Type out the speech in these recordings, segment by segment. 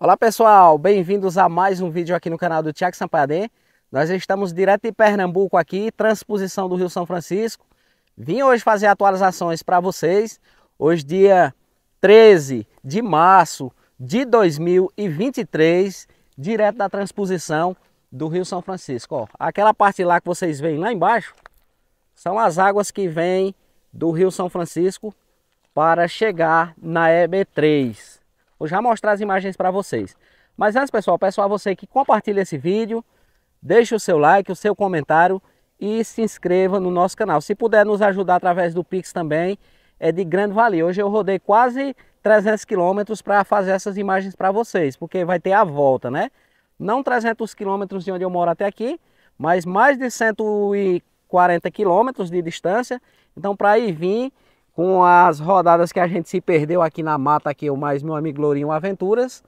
Olá pessoal, bem-vindos a mais um vídeo aqui no canal do Tiago Sampadem. Nós estamos direto em Pernambuco aqui, transposição do Rio São Francisco. Vim hoje fazer atualizações para vocês. Hoje dia 13 de março de 2023, direto da transposição do Rio São Francisco. Ó, aquela parte lá que vocês veem lá embaixo, são as águas que vêm do Rio São Francisco para chegar na EB3. Vou já mostrar as imagens para vocês. Mas antes, pessoal, peço a você que compartilhe esse vídeo, deixe o seu like, o seu comentário e se inscreva no nosso canal. Se puder nos ajudar através do Pix também, é de grande valia. Hoje eu rodei quase 300 quilômetros para fazer essas imagens para vocês, porque vai ter a volta, né? Não 300 quilômetros de onde eu moro até aqui, mas mais de 140 quilômetros de distância. Então, para ir vir com as rodadas que a gente se perdeu aqui na mata, aqui o mais meu amigo Lourinho Aventuras,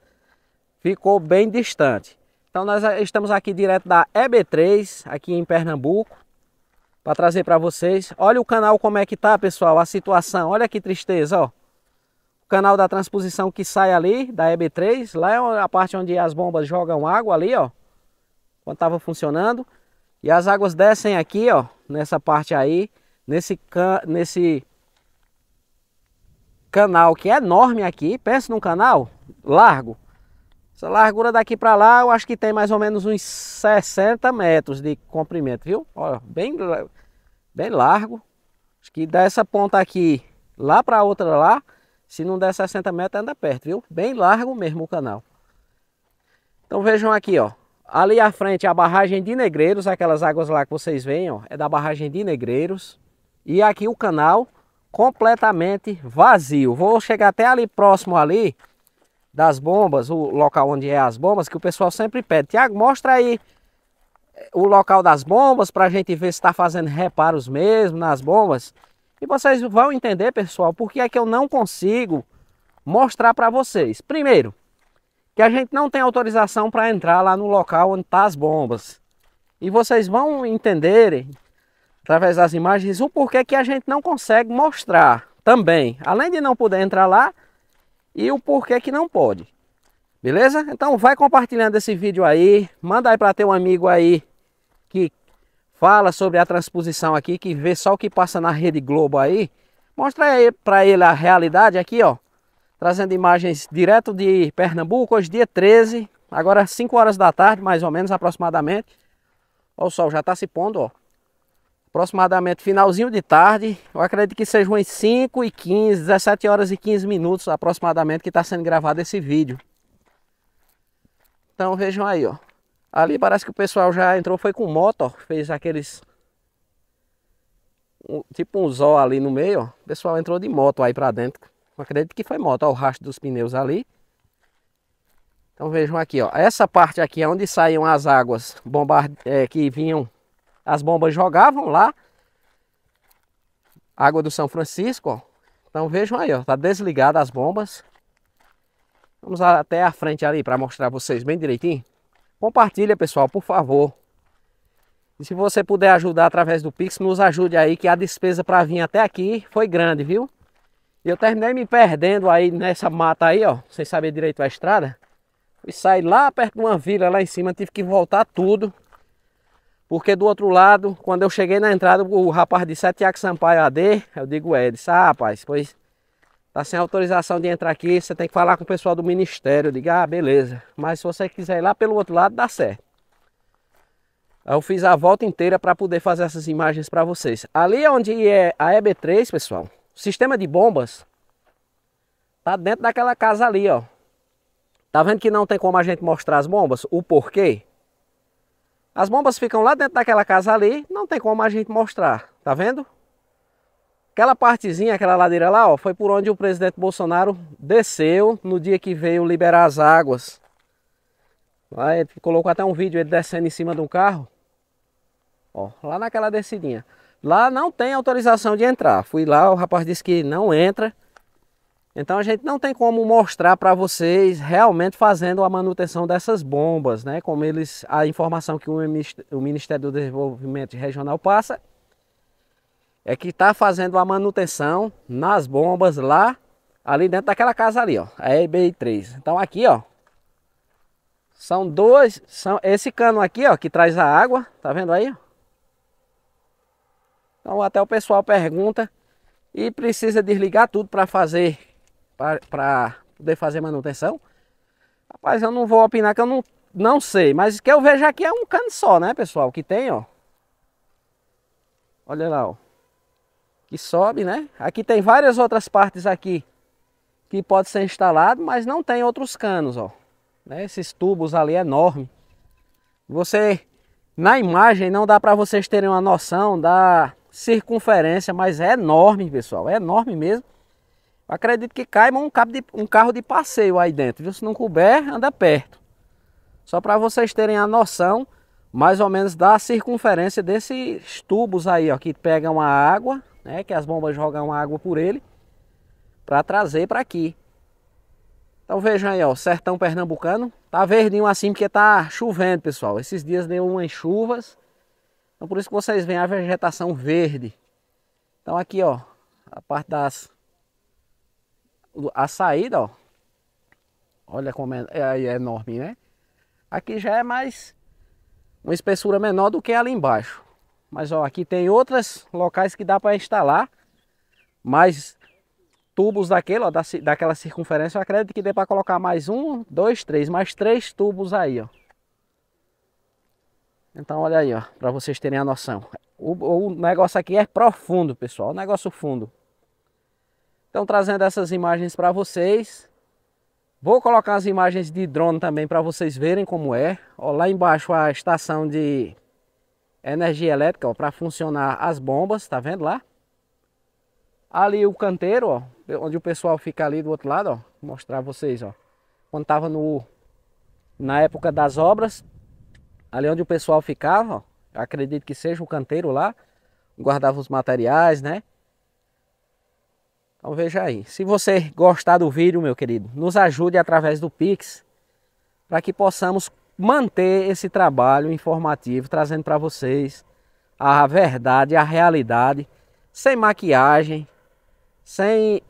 ficou bem distante. Então nós eh, estamos aqui direto da EB3, aqui em Pernambuco, para trazer para vocês. Olha o canal como é que tá, pessoal, a situação. Olha que tristeza, ó. O canal da transposição que sai ali, da EB3, lá é a parte onde as bombas jogam água ali, ó. Quando estava funcionando. E as águas descem aqui, ó, nessa parte aí, nesse, can... nesse canal que é enorme aqui. Pensa num canal largo. Essa largura daqui para lá, eu acho que tem mais ou menos uns 60 metros de comprimento, viu? Olha, bem, bem largo. Acho que dessa ponta aqui lá para outra lá, se não der 60 metros, anda perto, viu? Bem largo mesmo o canal. Então vejam aqui, ó. Ali à frente a barragem de Negreiros, aquelas águas lá que vocês veem, ó, é da barragem de Negreiros. E aqui o canal completamente vazio. Vou chegar até ali próximo ali das bombas, o local onde é as bombas, que o pessoal sempre pede. Tiago, mostra aí eh, o local das bombas para a gente ver se está fazendo reparos mesmo nas bombas. E vocês vão entender, pessoal, por que é que eu não consigo mostrar para vocês. Primeiro, que a gente não tem autorização para entrar lá no local onde estão tá as bombas. E vocês vão entenderem através das imagens o porquê que a gente não consegue mostrar também, além de não poder entrar lá e o porquê que não pode. Beleza? Então vai compartilhando esse vídeo aí, manda aí para teu amigo aí que fala sobre a transposição aqui, que vê só o que passa na Rede Globo aí. Mostra aí para ele a realidade aqui, ó. Trazendo imagens direto de Pernambuco, hoje dia 13, agora 5 horas da tarde, mais ou menos, aproximadamente. Ó, o sol já está se pondo, ó aproximadamente finalzinho de tarde. Eu acredito que sejam umas 5 e 15, 17 horas e 15 minutos aproximadamente que está sendo gravado esse vídeo. Então vejam aí, ó. Ali parece que o pessoal já entrou, foi com moto, ó, fez aqueles... Um, tipo um zó ali no meio, ó. O pessoal entrou de moto aí pra dentro. Eu acredito que foi moto, ó, o rastro dos pneus ali. Então vejam aqui, ó. Essa parte aqui é onde saíam as águas bombarde... É, que vinham as bombas jogavam lá. Água do São Francisco, ó. Então vejam aí, ó, tá desligada as bombas. Vamos até a frente ali para mostrar vocês bem direitinho. Compartilha, pessoal, por favor. E se você puder ajudar através do Pix, nos ajude aí, que a despesa para vir até aqui foi grande, viu? E eu terminei me perdendo aí nessa mata aí, ó, sem saber direito a estrada. Fui sair lá perto de uma vila lá em cima, tive que voltar tudo. Porque do outro lado, quando eu cheguei na entrada, o rapaz disse, é Tiago Sampaio AD? Eu digo, é. disse, ah, rapaz, pois tá sem autorização de entrar aqui, você tem que falar com o pessoal do ministério. Eu digo, ah, beleza. Mas se você quiser ir lá pelo outro lado, dá certo. Eu fiz a volta inteira para poder fazer essas imagens para vocês. Ali é onde é a EB3, pessoal, o sistema de bombas tá dentro daquela casa ali, ó. Tá vendo que não tem como a gente mostrar as bombas? O porquê? As bombas ficam lá dentro daquela casa ali, não tem como a gente mostrar, tá vendo? Aquela partezinha, aquela ladeira lá, ó, foi por onde o presidente Bolsonaro desceu no dia que veio liberar as águas. Lá ele colocou até um vídeo ele descendo em cima de um carro. Ó, lá naquela descidinha. Lá não tem autorização de entrar. Fui lá, o rapaz disse que não entra, então a gente não tem como mostrar para vocês realmente fazendo a manutenção dessas bombas, né? Como eles, a informação que o Ministério do Desenvolvimento Regional passa é que está fazendo a manutenção nas bombas lá, ali dentro daquela casa ali, ó, a EBI3. Então aqui, ó, são dois, são esse cano aqui, ó, que traz a água, tá vendo aí? Então até o pessoal pergunta e precisa desligar tudo para fazer para poder fazer manutenção. Rapaz, eu não vou opinar que eu não, não sei, mas o que eu vejo aqui é um cano só, né, pessoal? Que tem, ó. Olha lá, ó. Que sobe, né? Aqui tem várias outras partes aqui que pode ser instalado, mas não tem outros canos, ó. Né? Esses tubos ali enormes. Você, na imagem, não dá para vocês terem uma noção da circunferência, mas é enorme, pessoal. É enorme mesmo. Acredito que caiba um, um carro de passeio aí dentro, viu? Se não couber, anda perto. Só para vocês terem a noção, mais ou menos, da circunferência desses tubos aí, ó, que pegam a água, né? Que as bombas jogam água por ele, para trazer para aqui. Então vejam aí, ó, sertão pernambucano. Tá verdinho assim porque tá chovendo, pessoal. Esses dias deu umas chuvas. Então por isso que vocês veem a vegetação verde. Então aqui, ó, a parte das a saída, ó. Olha como é, é, é enorme, né? Aqui já é mais uma espessura menor do que ali embaixo. Mas ó, aqui tem outros locais que dá para instalar mais tubos daquele, ó, da, daquela circunferência. Eu acredito que dê para colocar mais um, dois, três, mais três tubos aí, ó. Então olha aí, ó, para vocês terem a noção. O, o negócio aqui é profundo, pessoal, o negócio fundo. Então trazendo essas imagens para vocês. Vou colocar as imagens de drone também para vocês verem como é. Ó, lá embaixo a estação de energia elétrica para funcionar as bombas, tá vendo lá? Ali o canteiro, ó, onde o pessoal fica ali do outro lado, ó, vou mostrar a vocês, ó. Quando tava no na época das obras, ali onde o pessoal ficava, ó, acredito que seja o canteiro lá, guardava os materiais, né? Então veja aí. Se você gostar do vídeo, meu querido, nos ajude através do Pix para que possamos manter esse trabalho informativo, trazendo para vocês a verdade, a realidade, sem maquiagem, sem,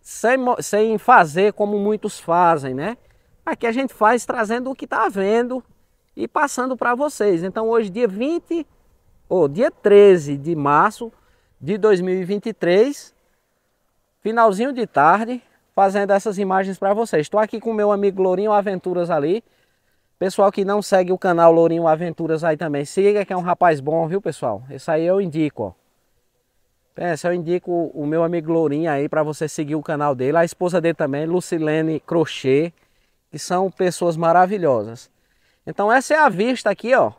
sem, sem fazer como muitos fazem, né? Aqui a gente faz trazendo o que está vendo e passando para vocês. Então hoje, dia 20 ou dia 13 de março de 2023, finalzinho de tarde, fazendo essas imagens para vocês. Estou aqui com meu amigo Lourinho Aventuras ali. Pessoal que não segue o canal Lourinho Aventuras aí também, siga que é um rapaz bom, viu pessoal? Esse aí eu indico, ó. Pensa, eu indico o meu amigo Lourinho aí para você seguir o canal dele, a esposa dele também, Lucilene Crochê, que são pessoas maravilhosas. Então essa é a vista aqui, ó,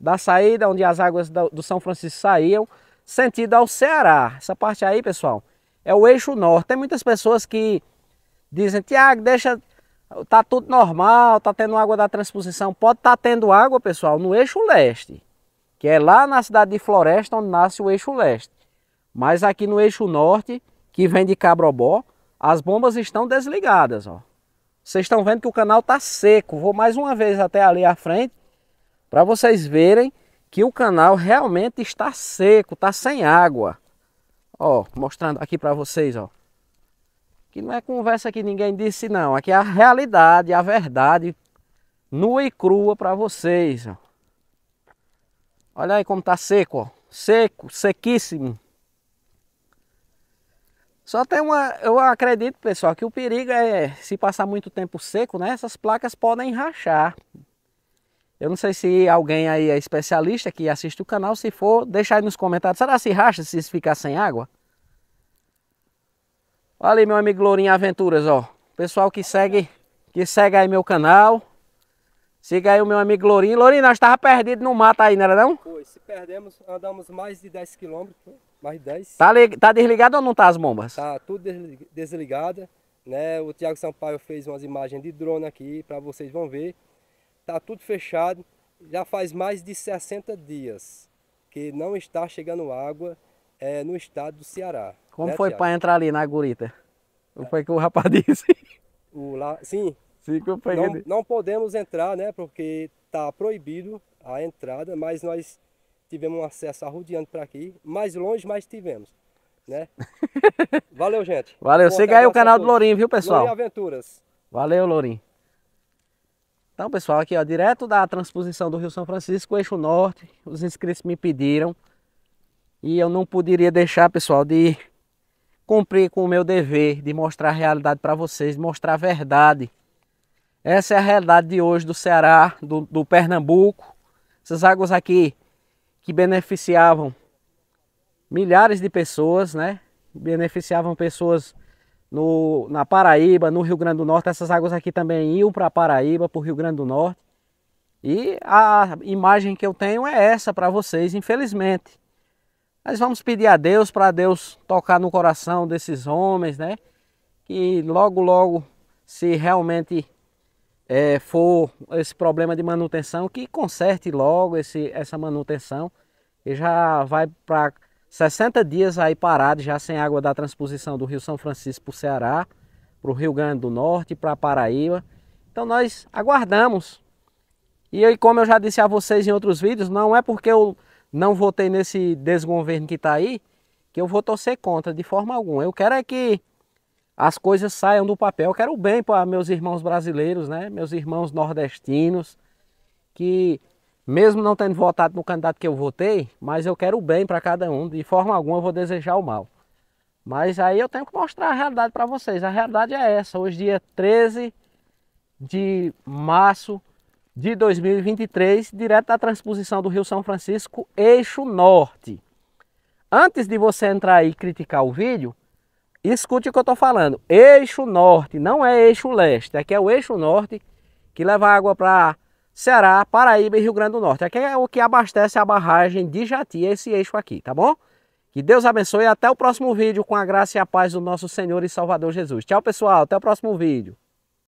da saída onde as águas do São Francisco saíam, sentido ao Ceará. Essa parte aí, pessoal, é o eixo norte. Tem muitas pessoas que dizem, Tiago, deixa, tá tudo normal, tá tendo água da transposição. Pode estar tá tendo água, pessoal, no eixo leste, que é lá na cidade de Floresta, onde nasce o eixo leste. Mas aqui no eixo norte, que vem de Cabrobó, as bombas estão desligadas, ó. Vocês estão vendo que o canal está seco. Vou mais uma vez até ali à frente para vocês verem que o canal realmente está seco, está sem água. Ó, mostrando aqui para vocês, ó. Que não é conversa que ninguém disse não, aqui é a realidade, a verdade nua e crua para vocês, ó. Olha aí como tá seco, ó. Seco, sequíssimo. Só tem uma, eu acredito, pessoal, que o perigo é se passar muito tempo seco, né? Essas placas podem rachar. Eu não sei se alguém aí é especialista que assiste o canal. Se for, deixa aí nos comentários. Será que se racha se ficar sem água? Olha ali, meu amigo Lourinho Aventuras, ó. Pessoal que segue, que segue aí meu canal. Siga aí o meu amigo Lourinho. Lourinho, nós estávamos perdidos no mato aí, não era não? Foi, se perdemos, andamos mais de 10 quilômetros, né? mais de 10. Tá, tá desligado ou não tá as bombas? Tá tudo desligada, né? O Tiago Sampaio fez umas imagens de drone aqui, para vocês vão ver está tudo fechado, já faz mais de 60 dias que não está chegando água é, no estado do Ceará. Como né, foi para entrar ali na Gurita? O é. foi que o rapaz disse? O lá, sim. sim não, não, podemos entrar, né? Porque está proibido a entrada, mas nós tivemos um acesso arrodeando para aqui, mais longe, mas tivemos. Né? Valeu, gente. Valeu. Siga aí o canal do Lourinho, viu, pessoal? Lourinho Aventuras. Valeu, Lourinho. Então, pessoal, aqui ó, direto da transposição do Rio São Francisco, eixo norte, os inscritos me pediram e eu não poderia deixar, pessoal, de cumprir com o meu dever de mostrar a realidade para vocês, mostrar a verdade. Essa é a realidade de hoje do Ceará, do, do Pernambuco. Essas águas aqui que beneficiavam milhares de pessoas, né? Beneficiavam pessoas no, na Paraíba, no Rio Grande do Norte. Essas águas aqui também iam para a Paraíba, para o Rio Grande do Norte. E a imagem que eu tenho é essa para vocês, infelizmente. Mas vamos pedir a Deus para Deus tocar no coração desses homens, né? Que logo, logo, se realmente é, for esse problema de manutenção, que conserte logo esse, essa manutenção e já vai para 60 dias aí parado já sem água da transposição do Rio São Francisco para o Ceará, para o Rio Grande do Norte, para a Paraíba. Então nós aguardamos. E como eu já disse a vocês em outros vídeos, não é porque eu não votei nesse desgoverno que está aí que eu vou torcer contra de forma alguma. Eu quero é que as coisas saiam do papel. Eu quero o bem para meus irmãos brasileiros, né? meus irmãos nordestinos, que mesmo não tendo votado no candidato que eu votei, mas eu quero o bem para cada um, de forma alguma eu vou desejar o mal. Mas aí eu tenho que mostrar a realidade para vocês. A realidade é essa. Hoje dia 13 de março de 2023, direto da transposição do Rio São Francisco, eixo norte. Antes de você entrar aí e criticar o vídeo, escute o que eu estou falando. Eixo norte, não é eixo leste. Aqui é, é o eixo norte que leva água para Ceará, Paraíba e Rio Grande do Norte. Aqui é o que abastece a barragem de Jati, esse eixo aqui, tá bom? Que Deus abençoe e até o próximo vídeo com a graça e a paz do nosso Senhor e Salvador Jesus. Tchau, pessoal. Até o próximo vídeo.